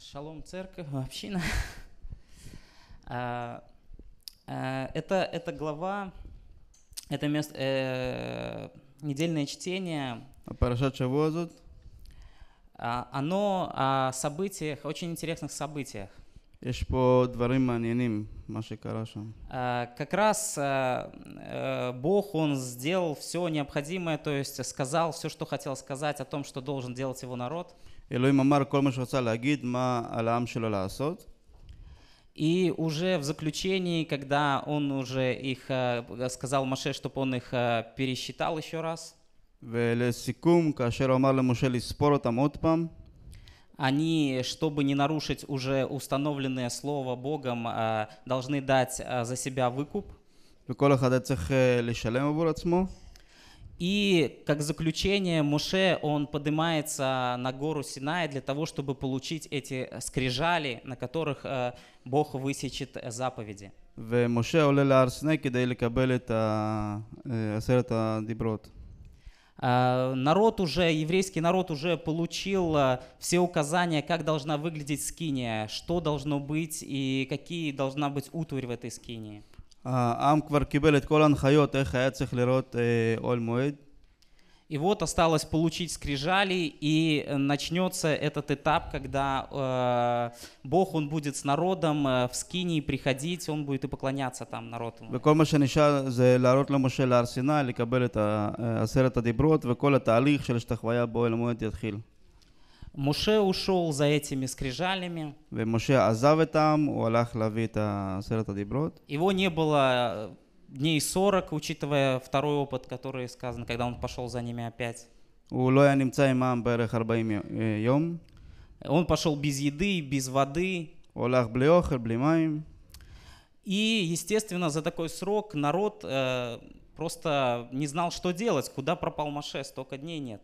Шалом, церковь, община. А, а, это, это глава, это место, э, недельное чтение. А Парашат Шавуазот. Оно о событиях, очень интересных событиях. יש по דברים מעניינים, מה שקרה Как раз э, Бог, Он сделал все необходимое, то есть сказал все, что хотел сказать о том, что должен делать его народ. אלוהים אמר כל מה שהוא רצה И уже в заключении, когда он уже их э, сказал Маше, чтобы он их э, пересчитал еще раз. ולסיכום, כאשר הוא אמר למשה לספור אותם Они, чтобы не нарушить уже установленное слово Богом, э, должны дать за себя выкуп. וכל אחד היה צריך לשלם עבור עצמו. И как заключение Муше, он поднимается на гору Синай для того, чтобы получить эти э, скрижали, на которых э, Бог высечет э, заповеди. ומשה עולה להר סיני כדי לקבל את עשרת הדיברות. Народ уже, еврейский народ уже получил все указания, как должна выглядеть скиния, что должно быть и какие должна быть утварь в этой скинии. העם כבר קיבל את כל ההנחיות איך היה צריך לראות עול מועד. И вот осталось получить скрижали, и начнется этот этап, когда э, Бог, Он будет с народом э, в скинии приходить, Он будет и поклоняться там народу. וכל מה שנשאר זה להראות למשה להר סיני, לקבל את עשרת הדיברות, וכל התהליך של שתחוויה בו אל המועד יתחיל. Муше ушел за этими скрижалями. Его не было э, дней 40, учитывая второй опыт, который сказан, когда он пошел за ними опять. Он пошел без еды, без воды. И, естественно, за такой срок народ э, просто не знал, что делать, куда пропал Моше, столько дней нет.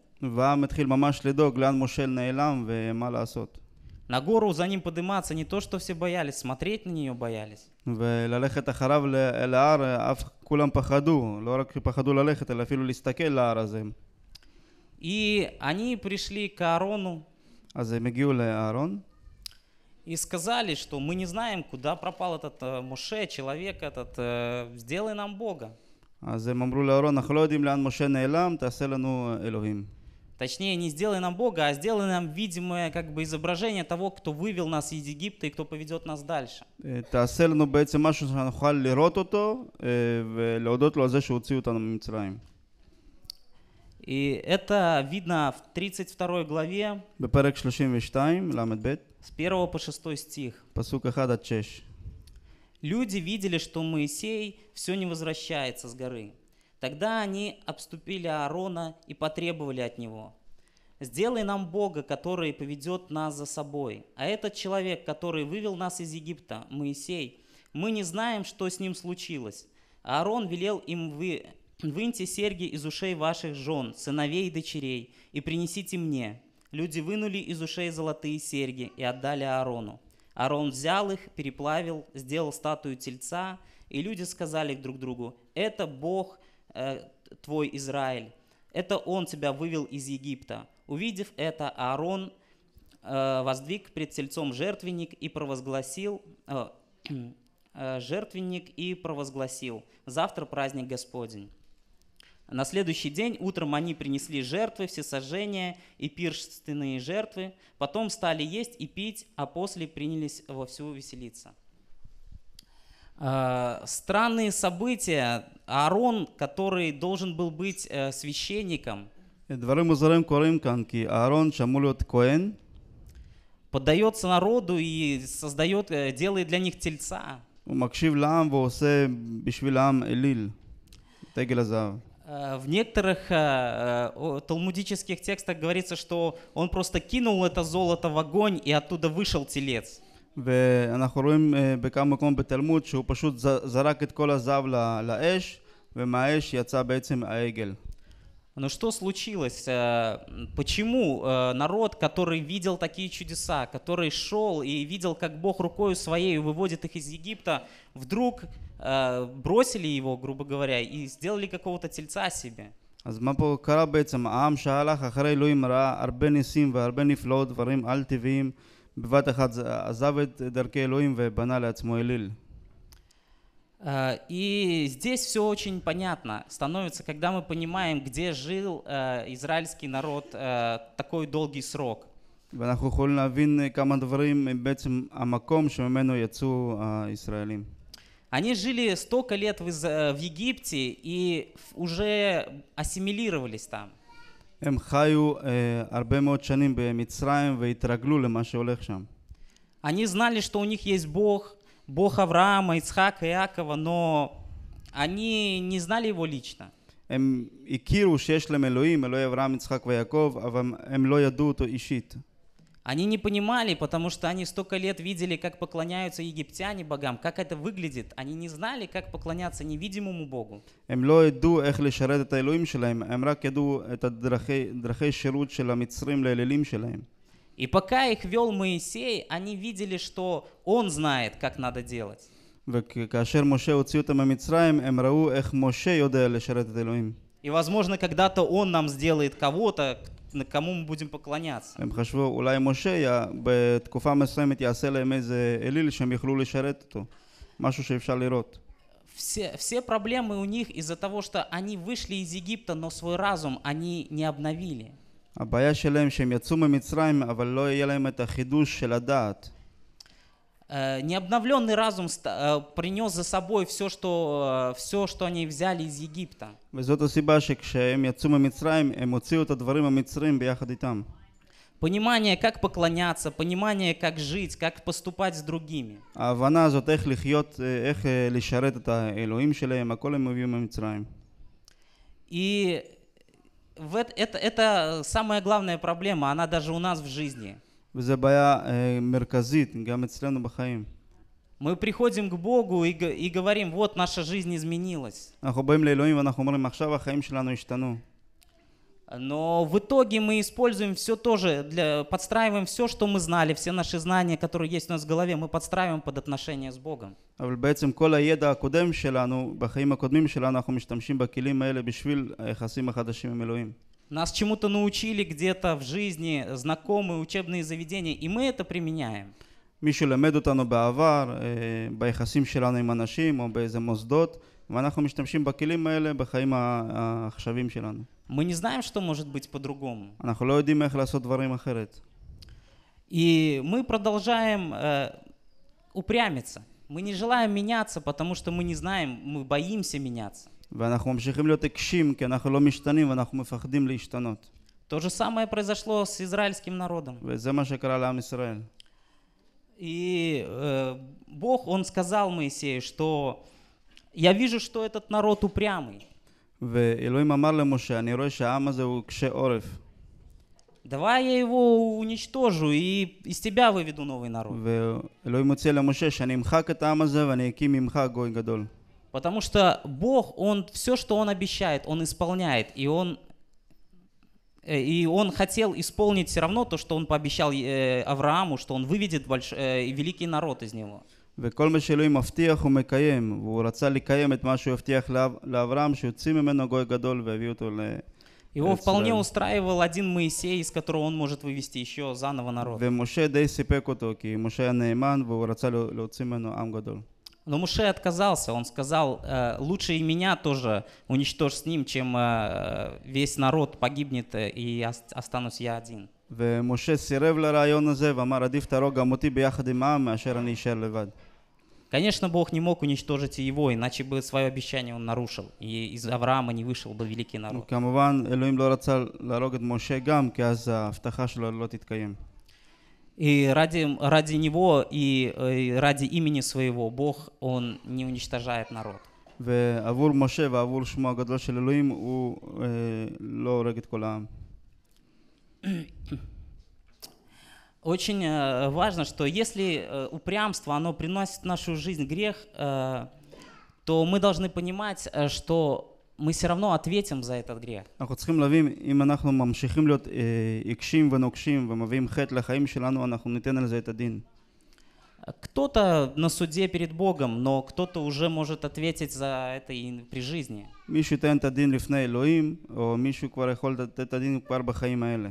На гору за ним подниматься не то, что все боялись, смотреть на нее боялись. וללכת אחריו אל ההר, אף כולם פחדו, לא רק פחדו ללכת, אלא אפילו להסתכל להר И они пришли к Аарону. אז הם הגיעו לאהרון. и сказали, что мы не знаем, куда пропал этот э, Моше, человек этот, э, сделай нам Бога. אז הם אמרו לאהרון, אנחנו לא יודעים לאן משה נעלם, תעשה לנו אלוהים. Точнее, не сделай нам Бога, а сделай нам видимое как бы изображение того, кто вывел нас из Египта и кто поведет нас дальше. И это видно в 32 главе. С 1 по 6 стих. Люди видели, что Моисей все не возвращается с горы. Тогда они обступили Аарона и потребовали от него. «Сделай нам Бога, который поведет нас за собой. А этот человек, который вывел нас из Египта, Моисей, мы не знаем, что с ним случилось. Аарон велел им вы... «Выньте серьги из ушей ваших жен, сыновей и дочерей, и принесите мне». Люди вынули из ушей золотые серьги и отдали Аарону. Арон взял их, переплавил, сделал статую тельца, и люди сказали друг другу, это Бог э, твой Израиль, это Он тебя вывел из Египта. Увидев это, Аарон э, воздвиг пред тельцом жертвенник и провозгласил, э, э, жертвенник и провозгласил, завтра праздник Господень. На следующий день утром они принесли жертвы, всесожжения и пиршественные жертвы, потом стали есть и пить, а после принялись вовсю веселиться. А, странные события. Аарон, который должен был быть э, священником, поддается народу и создает, э, делает для них тельца. Э, в некоторых э, э, талмудических текстах говорится, что он просто кинул это золото в огонь, и оттуда вышел телец. ואנחנו רואים בכמה מקום בתלמוד שהוא פשוט זרק את כל הזהב לאש ומהאש יצא בעצם העגל. Но что случилось? Почему народ, который видел такие чудеса, который шел и видел, как Бог рукою своей выводит их из Египта, вдруг бросили его, грубо говоря, и сделали какого-то тельца себе. אז מה פה קרה בעצם? העם שהלך אחרי אלוהים ראה הרבה ניסים והרבה נפלאות, דברים על טבעיים, בבת אחת עזב את דרכי אלוהים ובנה לעצמו אליל. И здесь все очень понятно становится, когда мы понимаем, где жил израильский народ такой долгий срок. ואנחנו יכולים להבין כמה דברים בעצם המקום שממנו יצאו הישראלים. Они жили столько лет в, в Египте и уже ассимилировались там. הם חיו אה, הרבה מאוד שנים במצרים והתרגלו למה שהולך שם. Они знали, что у них есть Бог, Бог Авраама, Ицхака, Иакова, но они не знали его лично. הם הכירו שיש להם אלוהים, אלוהי אברהם, יצחק ויעקב, אבל הם לא ידעו אותו אישית. Они не понимали, потому что они столько лет видели, как поклоняются египтяне богам, как это выглядит. Они не знали, как поклоняться невидимому Богу. А а И пока их вел Моисей, они видели, что он знает, как надо делать. А И, возможно, когда-то он нам сделает кого-то, на кому мы будем поклоняться. הם חשבו, אולי משה בתקופה מסוימת יעשה להם איזה אליל שהם יוכלו לשרת אותו, משהו שאפשר לראות. Все, все проблемы у них из-за того, что они вышли из Египта, но свой разум они не обновили. הבעיה שלהם שהם יצאו ממצרים, אבל לא יהיה להם את החידוש של הדעת. Э, необновленный разум э, принес за собой все что, э, все, что они взяли из Египта. Понимание, как поклоняться, понимание, как жить, как поступать с другими. А а и это, это, это самая главная проблема, она даже у нас в жизни. Мы приходим к Богу и, и говорим, вот наша жизнь изменилась. Но в итоге мы используем все тоже, для, подстраиваем все, что мы знали, все наши знания, которые есть у нас в голове, мы подстраиваем под отношения с Богом. שלנו, שלנו, нас чему-то научили где-то в жизни знакомые учебные заведения, и мы это применяем. מישהו למד אותנו בעבר, ביחסים שלנו עם אנשים או באיזה מוסדות, ואנחנו משתמשים בכלים האלה בחיים העכשוויים שלנו. Мы не знаем, что может быть по-другому. אנחנו לא יודעים איך לעשות דברים אחרת. И мы продолжаем э, упрямиться. Мы не желаем меняться, потому что мы не знаем, мы боимся меняться. ואנחנו ממשיכים להיות עיקשים כי אנחנו לא משתנים ואנחנו מפחדים להשתנות. То же самое произошло с израильским народом. וזה מה שקרה לעם ישראל. И э, Бог, Он сказал Моисею, что я вижу, что этот народ упрямый. ואלוהים אמר למשה, אני רואה שהעם הזה הוא קשה עורף. Давай я его уничтожу и из тебя выведу новый народ. ואלוהים הוציא למשה שאני אמחק את העם הזה ואני אקים ממך גוי גדול. Потому что Бог, Он все, что Он обещает, Он исполняет. И Он, э, и он хотел исполнить все равно то, что Он пообещал э, Аврааму, что Он выведет больш... Э, великий народ из него. וכל Его вполне устраивал один Моисей, из которого он может вывести еще заново народ. Но Муше отказался, он сказал, «Э, лучше и меня тоже уничтожь с ним, чем э, весь народ погибнет э, и останусь я один. ומשה סירב לרעיון הזה ואמר עדיף תהרוג גם אותי ביחד עם העם מאשר אני אשאר לבד. Конечно, Бог не мог уничтожить его, иначе бы свое обещание он нарушил, и из Авраама не вышел бы великий народ. Ну, и ради, ради него и, э, и ради имени своего Бог, Он не уничтожает народ. Э, Очень э, важно, что если упрямство, оно приносит в нашу жизнь грех, то мы должны понимать, что мы все равно ответим за этот грех. אנחנו צריכים להבין, אם אנחנו ממשיכים להיות עיקשים ונוקשים ומביאים חטא לחיים שלנו, אנחנו ניתן על זה את הדין. Кто-то на суде перед Богом, но кто-то уже может ответить за это и при жизни. מישהו ייתן את הדין לפני אלוהים, או מישהו כבר יכול לתת את הדין כבר בחיים האלה.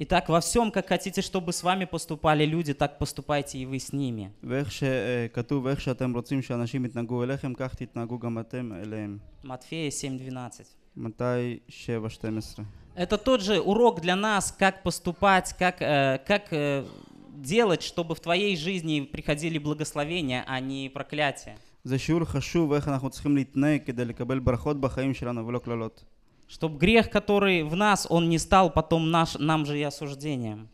Итак, во всем, как хотите, чтобы с вами поступали люди, так поступайте и вы с ними. Матфея 7.12. Это тот же урок для нас, как поступать, как, э, как э, делать, чтобы в твоей жизни приходили благословения, а не проклятия. זה שיעור חשוב איך אנחנו צריכים להתנהג כדי לקבל ברכות בחיים чтобы грех, который в нас, он не стал потом наш, нам же и осуждением.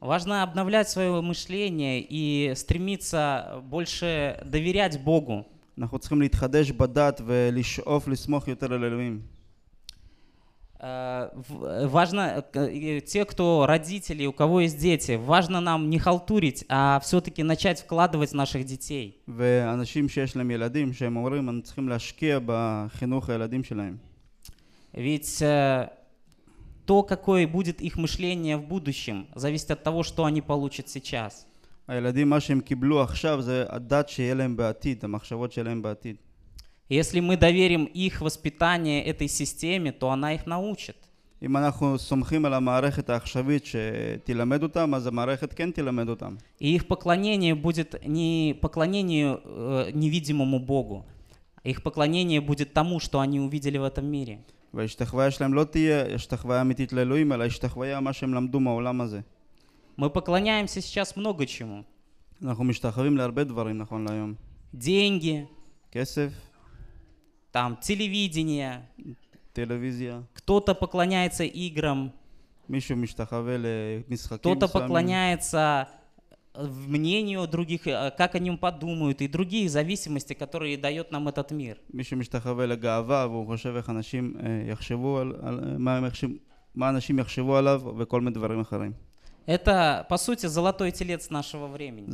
Важно обновлять свое мышление и стремиться больше доверять Богу. אנחנו צריכים להתחדש בדת ולשאוף לסמוך יותר על אלוהים. Э, важно, э, те, кто родители, у кого есть дети, важно нам не халтурить, а все-таки начать вкладывать в наших детей. ואנשים שיש להם ילדים, שהם אומרים, אנחנו צריכים להשקיע בחינוך הילדים שלהם. Ведь э, то, какое будет их мышление в будущем, зависит от того, что они получат сейчас. הילדים, מה שהם קיבלו עכשיו, זה הדת שיהיה להם בעתיד, המחשבות שיהיה להם בעתיד если мы доверим их воспитание этой системе, то она их научит. И их поклонение будет не поклонению э, невидимому Богу. А их поклонение будет тому, что они увидели в этом мире. Мы поклоняемся сейчас много чему. Деньги там телевидение. Телевизия. Кто-то поклоняется играм. Кто-то поклоняется э, мнению других, э, как о нем подумают, и другие зависимости, которые дает нам этот мир. Это, по сути, золотой телец нашего времени.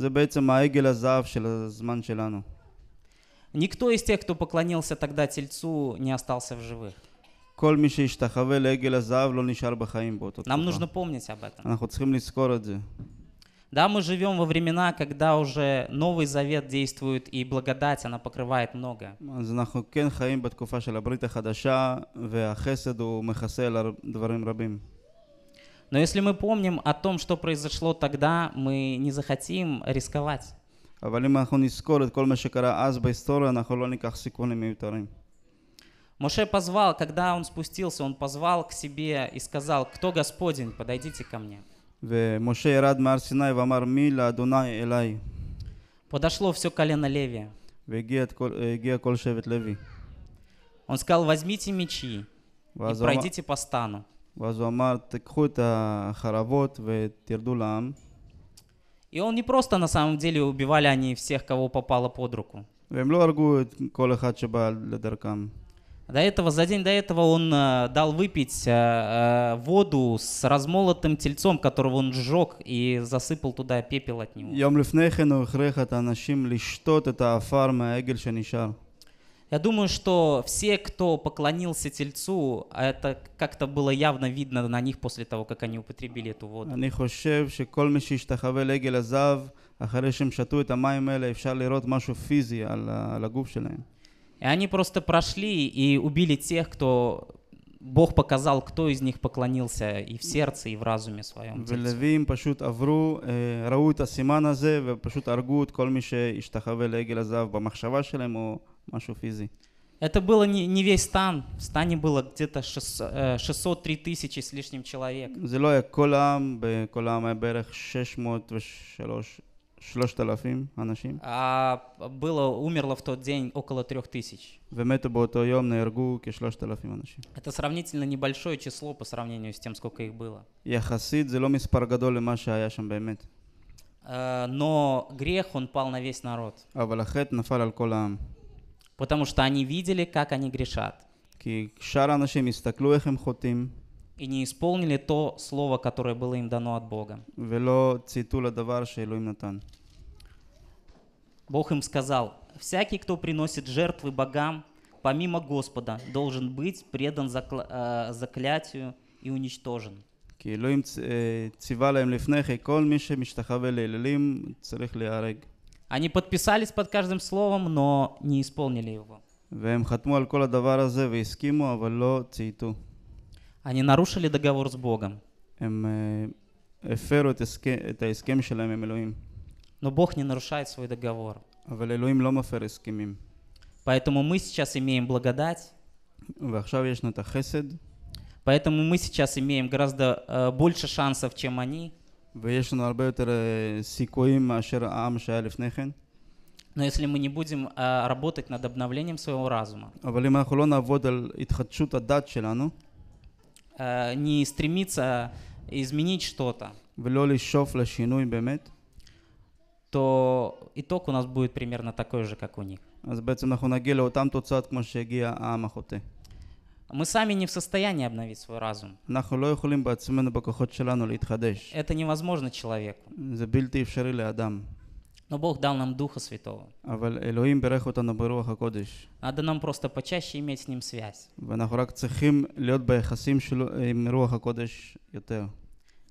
Никто из тех, кто поклонился тогда Тельцу, не остался в живых. Нам нужно помнить об этом. לא נשאר בחיים באותו תקופה. Да, мы живем во времена, когда уже Новый Завет действует, и благодать, она покрывает много. Но если мы помним о том, что произошло тогда, мы не захотим рисковать. אבל אם אנחנו נזכור את כל מה שקרה אז בהיסטוריה, אנחנו לא ניקח סיכונים מיותרים. Моше позвал, когда он спустился, он позвал к себе и сказал, кто Господень, подойдите ко мне. ומשה ירד מהר סיני ואמר מי לאדוני אליי. Подошло все колено Левия. והגיע כל שבט לוי. Он сказал, возьмите мечи и пройдите по стану. ואז הוא אמר, תקחו את החרבות ותרדו לעם. И он не просто на самом деле убивали они всех, кого попало под руку. До этого, за день до этого он э, дал выпить э, э воду с размолотым тельцом, которого он сжег и засыпал туда пепел от него. Я думаю, что все, кто поклонился тельцу, а это как-то было явно видно на них после того, как они употребили эту воду. И они просто прошли и убили тех, кто Бог показал, кто из них поклонился и в сердце, и в разуме своем. ולווים פשוט עברו, ראו את הסימן הזה ופשוט הרגו את כל מי משהו פיזי. Это было не, не весь стан. В стане было где-то 603 э, тысячи с лишним человек. זה לא היה כל העם, בכל העם היה בערך 603 3,000 А было, умерло в тот день около 3000. ומתו באותו יום נהרגו כ-3,000 אנשים. Это сравнительно небольшое число по сравнению с тем, сколько их было. יחסית זה לא מספר גדול למה שהיה Но грех, он пал на весь народ. אבל החטא נפל על потому что они видели, как они грешат. И не исполнили то слово, которое было им дано от Бога. Бог им сказал, «Всякий, кто приносит жертвы богам, помимо Господа, должен быть предан закля... Э, заклятию и уничтожен». כי אלוהים э, ציווה להם לפני כל מי שמשתחווה לאלילים צריך להיהרג. Они подписались под каждым словом, но не исполнили его. А они нарушили договор с Богом. Эм, э, эм но Бог не нарушает свой договор. А Поэтому мы сейчас имеем благодать. Поэтому мы сейчас имеем гораздо э, больше шансов, чем они. ויש לנו הרבה יותר סיכויים מאשר העם שהיה לפני כן. Но если мы не будем а, работать над обновлением своего разума, а, не стремиться изменить что-то, то итог у нас будет примерно такой же, как у них. אז Мы сами не в состоянии обновить свой разум. Это невозможно человеку. Но Бог дал нам Духа Святого. Надо нам просто почаще иметь с Ним связь.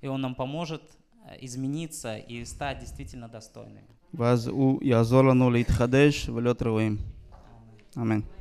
И Он нам поможет э, измениться и стать действительно достойными. Аминь.